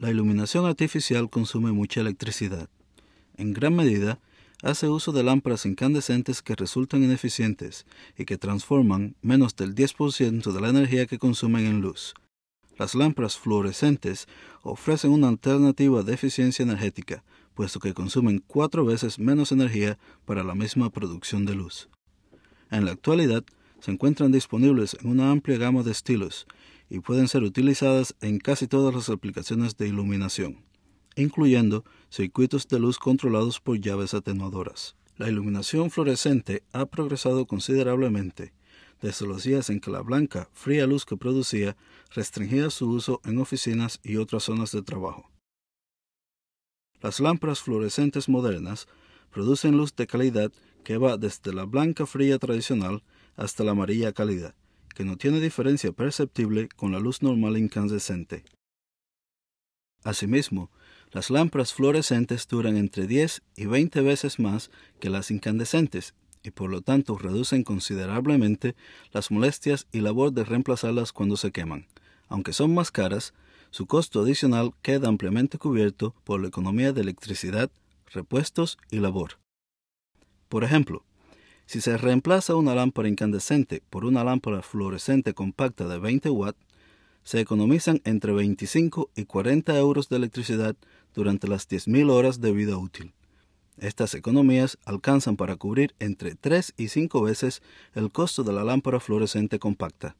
La iluminación artificial consume mucha electricidad. En gran medida, hace uso de lámparas incandescentes que resultan ineficientes y que transforman menos del 10% de la energía que consumen en luz. Las lámparas fluorescentes ofrecen una alternativa de eficiencia energética, puesto que consumen cuatro veces menos energía para la misma producción de luz. En la actualidad, se encuentran disponibles en una amplia gama de estilos, y pueden ser utilizadas en casi todas las aplicaciones de iluminación, incluyendo circuitos de luz controlados por llaves atenuadoras. La iluminación fluorescente ha progresado considerablemente desde los días en que la blanca, fría luz que producía restringía su uso en oficinas y otras zonas de trabajo. Las lámparas fluorescentes modernas producen luz de calidad que va desde la blanca fría tradicional hasta la amarilla cálida, que no tiene diferencia perceptible con la luz normal incandescente. Asimismo, las lámparas fluorescentes duran entre 10 y 20 veces más que las incandescentes y por lo tanto reducen considerablemente las molestias y labor de reemplazarlas cuando se queman. Aunque son más caras, su costo adicional queda ampliamente cubierto por la economía de electricidad, repuestos y labor. Por ejemplo, si se reemplaza una lámpara incandescente por una lámpara fluorescente compacta de 20 watts, se economizan entre 25 y 40 euros de electricidad durante las 10.000 horas de vida útil. Estas economías alcanzan para cubrir entre 3 y 5 veces el costo de la lámpara fluorescente compacta.